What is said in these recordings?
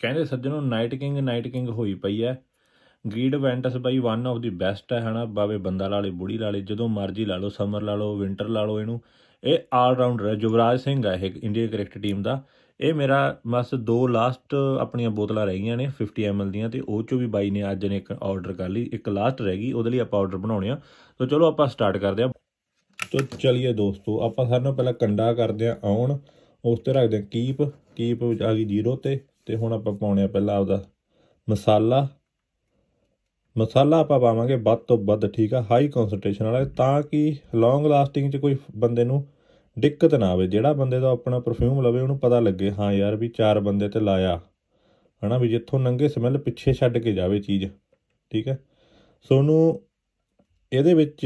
ਕਹਿੰਦੇ ਸੱਜਣੋ night king night king ਹੋਈ ਪਈ ਐ ਗੀਡ ਵੈਂਟਸ ਬਾਈ ਵਨ ਆਫ ਦੀ ਬੈਸਟ ਹੈ ਹਨਾ ਬਾਵੇ ਬੰਦਾ ਲਾਲੇ ਬੁੜੀ ਲਾਲੇ ਜਦੋਂ ਮਰਜ਼ੀ ਲਾ ਲਓ ਸਮਰ ਲਾ ਲਓ ਵਿంటర్ ਲਾ ਲਓ ਇਹਨੂੰ ਇਹ ਆਲ ਰਾਊਂਡਰ ਹੈ ਜੁਵਰਾਜ ਸਿੰਘ ਆ ਇਹ ਇੰਡੀਆ ਕ੍ਰਿਕਟ ਟੀਮ ਦਾ ਇਹ ਮੇਰਾ ਬਸ ਦੋ ਲਾਸਟ ਆਪਣੀਆਂ ਬੋਤਲਾਂ ਰਹਿ ਗਈਆਂ ਨੇ 50 ਐਮਐਲ ਦੀਆਂ ਤੇ ਉਹ ਚੋਂ ਵੀ ਬਾਈ ਨੇ ਅੱਜ ਨੇ ਇੱਕ ਆਰਡਰ ਕਰ ਲਈ ਇੱਕ ਲਾਸਟ ਰਹਿ ਗਈ ਉਹਦੇ ਲਈ ਆਪਾਂ ਆਰਡਰ ਬਣਾਉਣੇ ਆ ਤਾਂ ਚਲੋ ਆਪਾਂ ਸਟਾਰਟ ਕਰਦੇ ਆ ਤੋ ਚਲਿਏ ਦੋਸਤੋ ਆਪਾਂ ਸਾਰਿਆਂ ਨੂੰ ਪਹਿਲਾਂ ਕੰਡਾ ਕਰਦੇ ਆ ਆਉਣ ਉਸ ਤੇ ਰੱਖਦੇ ਆ ਕੀਪ ਕੀਪ ਆ ਗਈ 0 ਤੇ ਤੇ ਹੁਣ ਆਪਾਂ ਪਾਉਣੇ ਆ ਪਹਿਲਾਂ ਆਪਦਾ ਮਸਾਲਾ ਮਸਾਲਾ ਆਪਾਂ ਪਾਵਾਂਗੇ ਵੱਧ ਤੋਂ ਵੱਧ ਠੀਕ ਆ ਹਾਈ ਕਨਸੈਂਟ੍ਰੇਸ਼ਨ ਵਾਲਾ ਤਾਂ ਕਿ ਲੌਂਗ ਲਾਸਟਿੰਗ 'ਚ ਕੋਈ ਬੰਦੇ ਨੂੰ ਦਿੱਕਤ ਨਾ ਆਵੇ ਜਿਹੜਾ ਬੰਦੇ ਦਾ ਆਪਣਾ ਪਰਫਿਊਮ ਲਵੇ ਉਹਨੂੰ ਪਤਾ ਲੱਗੇ ਹਾਂ ਯਾਰ ਵੀ ਚਾਰ ਬੰਦੇ ਤੇ ਲਾਇਆ ਹਨਾ ਵੀ ਜਿੱਥੋਂ ਨੰਗੇ ਸਮੈਲ ਪਿੱਛੇ ਛੱਡ ਕੇ ਜਾਵੇ ਚੀਜ਼ ਠੀਕ ਹੈ ਸੋ ਨੂੰ ਇਹਦੇ ਵਿੱਚ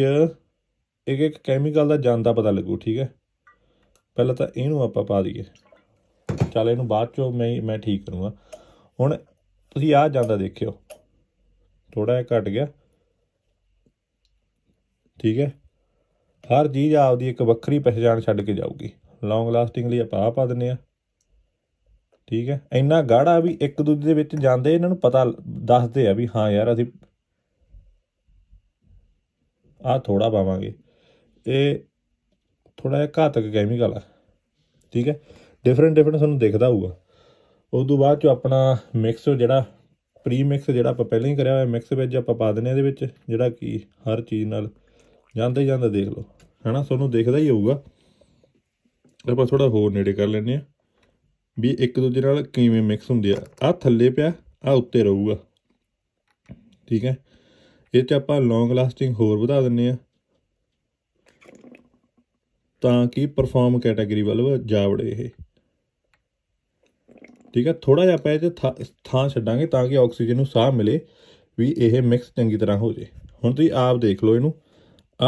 ਇੱਕ ਇੱਕ ਕੈਮੀਕਲ ਦਾ ਜਾਂਦਾ ਪਤਾ ਲੱਗੂ ਠੀਕ ਹੈ ਪਹਿਲਾਂ ਤਾਂ ਇਹਨੂੰ ਆਪਾਂ ਪਾ ਦਈਏ ਚੱਲ ਇਹਨੂੰ ਬਾਅਦ ਚੋਂ ਮੈਂ ਮੈਂ ਠੀਕ ਕਰੂੰਗਾ ਹੁਣ ਤੁਸੀਂ ਆ ਜਾਂਦਾ ਦੇਖਿਓ ਥੋੜਾ ਜਿਹਾ ਘਟ ਗਿਆ ਠੀਕ ਹੈ ਹਰ ਚੀਜ਼ ਆਪਦੀ ਇੱਕ ਵੱਖਰੀ ਪਛਾਣ ਛੱਡ ਕੇ ਜਾਊਗੀ ਲੌਂਗ ਲਾਸਟਿੰਗ ਲਈ ਆਪਾਂ ਆ ਪਾ ਦਿੰਨੇ ਆ ਠੀਕ ਹੈ ਇੰਨਾ ਗਾੜਾ ਵੀ ਇੱਕ ਦੂਜੇ ਦੇ ਵਿੱਚ ਜਾਂਦੇ ਇਹਨਾਂ ਨੂੰ ਪਤਾ ਦੱਸਦੇ ਆ ਵੀ ਹਾਂ ਯਾਰ ਅਸੀਂ ਆ ਥੋੜਾ ਪਾਵਾਂਗੇ ਇਹ ਥੋੜਾ ਜਿਹਾ ਘਾਤਕ ਕੈਮੀਕਲ ਆ ਠੀਕ ਹੈ ਡਿਫਰੈਂਟ ਡਿਫਰੈਂਟ ਤੁਹਾਨੂੰ ਦਿਖਦਾ ਹੋਊਗਾ ਉਸ ਤੋਂ ਬਾਅਦ ਚ ਆਪਣਾ ਮਿਕਸ ਜਿਹੜਾ ਪ੍ਰੀ ਮਿਕਸ ਜਿਹੜਾ ਆਪਾਂ ਪਹਿਲਾਂ ਹੀ ਕਰਿਆ ਹੋਇਆ ਮਿਕਸ ਵਿੱਚ ਆਪਾਂ ਪਾ ਦਿੰਨੇ ਇਹਦੇ ਵਿੱਚ ਜਿਹੜਾ ਕੀ ਹਰ ਚੀਜ਼ ਨਾਲ ਜਾਂਦੇ ਜਾਂਦੇ ਦੇਖ ਲਓ ਹਨਾ ਤੁਹਾਨੂੰ ਦਿਖਦਾ ਹੀ ਹੋਊਗਾ ਆਪਾਂ ਥੋੜਾ ਹੋਰ ਨੇੜੇ ਕਰ ਲੈਣੇ ਆ ਵੀ ਇੱਕ ਦੂਜੇ ਨਾਲ ਕਿਵੇਂ ਮਿਕਸ ਹੁੰਦੇ ਆ ਆ ਥੱਲੇ ਪਿਆ ਆ ਉੱਤੇ ਰਹੂਗਾ ਠੀਕ ਹੈ ਇਹ ਤੇ ਆਪਾਂ ਲੌਂਗ ਲਾਸਟਿੰਗ ਹੋਰ ਵਧਾ ਦਿੰਨੇ ਆ ਤਾਂ ਕਿ ਪਰਫਾਰਮ ਕੈਟਾਗਰੀ ਵੱਲ ਜਾ ਵੜੇ ਇਹ ਠੀਕ ਹੈ ਥੋੜਾ ਜਿਹਾ ਪੈ ਤੇ ਥਾਂ ਛੱਡਾਂਗੇ ਤਾਂ ਕਿ ਆਕਸੀਜਨ ਨੂੰ ਸਾਹ ਮਿਲੇ ਵੀ ਇਹ ਮਿਕਸ ਚੰਗੀ ਤਰ੍ਹਾਂ ਹੋ ਜੇ ਹੁਣ ਤੁਸੀਂ ਆਪ ਦੇਖ ਲਓ ਇਹਨੂੰ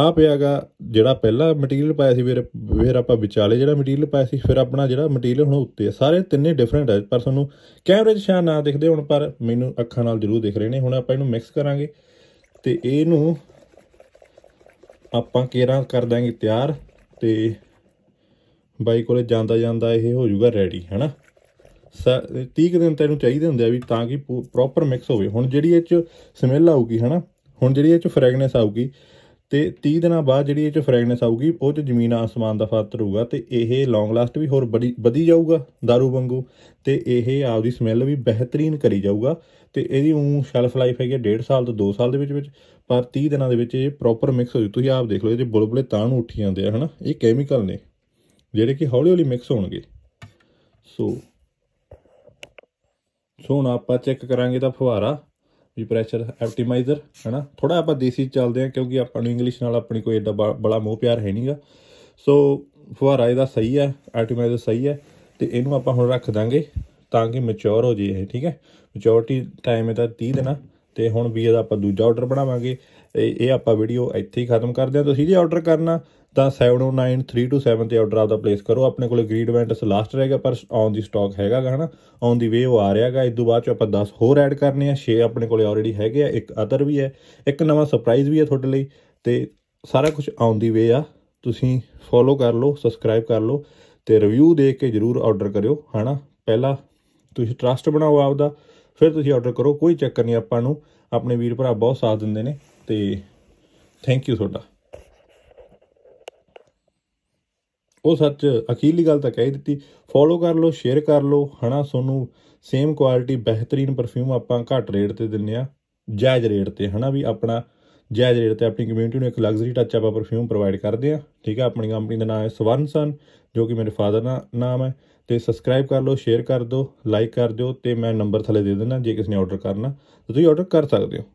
ਆ ਪਿਆਗਾ ਜਿਹੜਾ ਪਹਿਲਾ ਮਟੀਰੀਅਲ ਪਾਇਆ ਸੀ ਫਿਰ ਫਿਰ ਆਪਾਂ ਵਿਚਾਲੇ ਜਿਹੜਾ ਮਟੀਰੀਅਲ ਪਾਇਆ ਸੀ ਫਿਰ ਆਪਣਾ ਜਿਹੜਾ ਮਟੀਰੀਅਲ ਹੁਣ ਉੱਤੇ ਸਾਰੇ ਤਿੰਨੇ ਡਿਫਰੈਂਟ ਹੈ ਪਰ ਤੁਹਾਨੂੰ ਕੈਮਰੇ 'ਚ ਸ਼ਾਇਦ ਨਾ ਦਿਖਦੇ ਹੁਣ ਪਰ ਮੈਨੂੰ ਅੱਖਾਂ ਨਾਲ ਜ਼ਰੂਰ ਦਿਖ ਰਹੇ ਨੇ ਹੁਣ ਆਪਾਂ ਇਹਨੂੰ ਮਿਕਸ ਕਰਾਂਗੇ ਤੇ ਇਹਨੂੰ ਆਪਾਂ ਕੇਰਾ ਕਰ ਦਾਂਗੇ ਤਿਆਰ ਤੇ ਬਾਈ ਕੋਲੇ ਜਾਂਦਾ ਜਾਂਦਾ ਇਹ ਹੋ ਜਾਊਗਾ ਰੈਡੀ ਹੈਨਾ 30 ਕੁ ਦਿਨ ਤੈਨੂੰ ਚਾਹੀਦੇ ਹੁੰਦੇ ਆ ਵੀ ਤਾਂ ਕਿ ਪ੍ਰੋਪਰ ਮਿਕਸ ਹੋਵੇ ਹੁਣ ਜਿਹੜੀ ਇਹ ਚ ਸਮੈਲ ਆਊਗੀ ਹਨਾ ਹੁਣ ਜਿਹੜੀ ਇਹ ਚ ਫ੍ਰੈਗਨੈਂਸ ਆਊਗੀ ਤੇ 30 ਦਿਨਾਂ ਬਾਅਦ ਜਿਹੜੀ ਇਹ ਚ ਫ੍ਰੈਗਨੈਂਸ ਆਊਗੀ ਉਹ ਚ ਜ਼ਮੀਨ ਆਸਮਾਨ ਦਾ ਫਰਕ ਰਹੂਗਾ ਤੇ ਇਹ ਲੌਂਗ ਲਾਸਟ ਵੀ ਹੋਰ ਬੜੀ ਵਧੀ ਜਾਊਗਾ दारू ਵਾਂਗੂ ਤੇ ਇਹ ਆਪਦੀ ਸਮੈਲ ਵੀ ਬਿਹਤਰੀਨ ਕਰੀ ਜਾਊਗਾ ਤੇ ਇਹਦੀ ਉਂ ਸ਼ੈਲਫ ਲਾਈਫ ਹੈਗੀ 1.5 ਸਾਲ ਤੋਂ 2 ਸਾਲ ਦੇ ਵਿੱਚ ਵਿੱਚ ਪਰ 30 ਦਿਨਾਂ ਦੇ ਵਿੱਚ ਇਹ ਪ੍ਰੋਪਰ ਮਿਕਸ ਹੋ ਜੂ ਤੁਸੀਂ ਆਪ ਦੇਖ ਲਓ ਇਹਦੇ ਬੁਲਬੁਲੇ ਤਾਂ ਉੱਠੀ ਜਾਂਦੇ ਆ ਹਨਾ ਇਹ ਕੈਮੀਕਲ ਨੇ ਜਿਹੜੇ ਕਿ ਹੌਲੀ ਹੌਲੀ ਮਿਕਸ ਹੋਣਗੇ ਸੋ ਸੋ ਹੁਣ ਆਪਾਂ ਚੈੱਕ ਕਰਾਂਗੇ ਤਾਂ ਫੁਹਾਰਾ ਵੀ ਪ੍ਰੈਸ਼ਰ ਆਪਟੀਮਾਈਜ਼ਰ ਹੈਨਾ ਥੋੜਾ ਆਪਾਂ ਦੇਸੀ ਚੱਲਦੇ ਆ ਕਿਉਂਕਿ ਆਪਾਂ ਨੂੰ ਇੰਗਲਿਸ਼ ਨਾਲ ਆਪਣੀ ਕੋਈ ਐਡਾ ਬੜਾ ਮੋਹ ਪਿਆਰ ਹੈ ਨਹੀਂਗਾ ਸੋ ਫੁਹਾਰਾ ਇਹਦਾ ਸਹੀ ਹੈ ਆਪਟੀਮਾਈਜ਼ਰ ਸਹੀ ਹੈ ਤੇ ਇਹਨੂੰ ਆਪਾਂ ਹੁਣ ਰੱਖ ਦਾਂਗੇ ਤਾਂ ਕਿ ਮੈਚੁਰ ਹੋ ਜੇ ਇਹ ਠੀਕ ਹੈ ਮੈਚੁਰਿਟੀ ਟਾਈਮ ਇਹਦਾ 30 ਦਿਨਾਂ ਤੇ ਹੁਣ ਵੀ ਇਹਦਾ ਆਪਾਂ ਦੂਜਾ ਆਰਡਰ ਬਣਾਵਾਂਗੇ ਇਹ ਆਪਾਂ ਵੀਡੀਓ ਇੱਥੇ ਹੀ ਖਤਮ ਕਰਦੇ ਹਾਂ ਤੁਸੀਂ ਜੇ ਆਰਡਰ ਕਰਨਾ ਤਾਂ 709327 ਤੇ ਆਰਡਰ ਆਪਦਾ ਪਲੇਸ ਕਰੋ ਆਪਣੇ ਕੋਲੇ ਗ੍ਰੀਡ ਇਵੈਂਟਸ ਲਾਸਟ ਰਹੇਗਾ ਪਰ ਔਨ ਦੀ ਸਟਾਕ ਹੈਗਾਗਾ ਹਨਾ ਔਨ ਦੀ ਵੇ ਉਹ ਆ ਰਿਹਾਗਾ ਇਸ ਤੋਂ ਬਾਅਦ ਚ ਆਪਾਂ 10 ਹੋਰ ਐਡ ਕਰਨੇ ਆ 6 ਆਪਣੇ ਕੋਲੇ ਆਲਰੇਡੀ ਹੈਗੇ ਆ ਇੱਕ ਅਦਰ ਵੀ ਹੈ ਇੱਕ ਨਵਾਂ ਸਰਪ੍ਰਾਈਜ਼ ਵੀ ਹੈ ਤੁਹਾਡੇ ਲਈ ਤੇ ਸਾਰਾ ਕੁਝ ਔਨ ਦੀ ਵੇ ਆ ਤੁਸੀਂ ਫੋਲੋ ਕਰ ਲਓ ਸਬਸਕ੍ਰਾਈਬ ਕਰ ਲਓ ਤੇ ਰਿਵਿਊ ਦੇਖ ਕੇ ਜਰੂਰ ਆਰਡਰ ਕਰਿਓ ਹਨਾ ਪਹਿਲਾ ਤੁਸੀਂ ਟਰਸਟ ਬਣਾਓ ਆਪਦਾ ਫਿਰ ਤੁਸੀਂ ਆਰਡਰ ਕਰੋ ਕੋਈ ਚੱਕਰ ਨਹੀਂ ਆਪਾਂ ਨੂੰ ਆਪਣੇ ਵੀਰ ਭਰਾ ਬਹੁਤ ਸਾਥ ਦਿੰਦੇ ਨੇ ਤੇ ਥੈਂਕ ਯੂ ਤੁਹਾਡਾ ਉਹ ਸੱਚ ਅਖੀਰਲੀ ਗੱਲ ਤਾਂ ਕਹਿ ਦਿੱਤੀ ਫੋਲੋ ਕਰ ਲਓ ਸ਼ੇਅਰ ਕਰ ਲਓ ਹਨਾ ਤੁਹਾਨੂੰ ਸੇਮ ਕੁਆਲਿਟੀ ਬਿਹਤਰੀਨ ਪਰਫਿਊਮ ਆਪਾਂ ਘੱਟ ਰੇਟ ਤੇ ਦਿੰਨੇ ਆ ਜਾਇਜ਼ ਰੇਟ ਤੇ ਹਨਾ ਵੀ ਆਪਣਾ ਜਾਇਜ਼ ਰੇਟ ਤੇ ਆਪਣੀ ਕਮਿਊਨਿਟੀ ਨੂੰ ਇੱਕ ਲਗਜ਼ਰੀ ਟੱਚ ਆਪਾਂ ਪਰਫਿਊਮ ਪ੍ਰੋਵਾਈਡ ਕਰਦੇ ਆ ਠੀਕ ਆ ਆਪਣੀ ਕੰਪਨੀ ਦਾ ਨਾਮ ਹੈ ਸਵਰਨ ਸਨ ਜੋ ਕਿ ਮੇਰੇ ਫਾਦਰ ਦਾ ਨਾਮ ਹੈ ਤੇ ਸਬਸਕ੍ਰਾਈਬ ਕਰ ਲਓ ਸ਼ੇਅਰ ਕਰ ਦਿਓ ਲਾਈਕ ਕਰ ਦਿਓ ਤੇ ਮੈਂ ਨੰਬਰ ਥੱਲੇ ਦੇ ਦਿੰਦਾ ਜੇ ਕਿਸ ਨੇ ਆਰਡਰ ਕਰਨਾ ਤੁਸੀਂ ਆਰਡਰ ਕਰ ਸਕਦੇ ਹੋ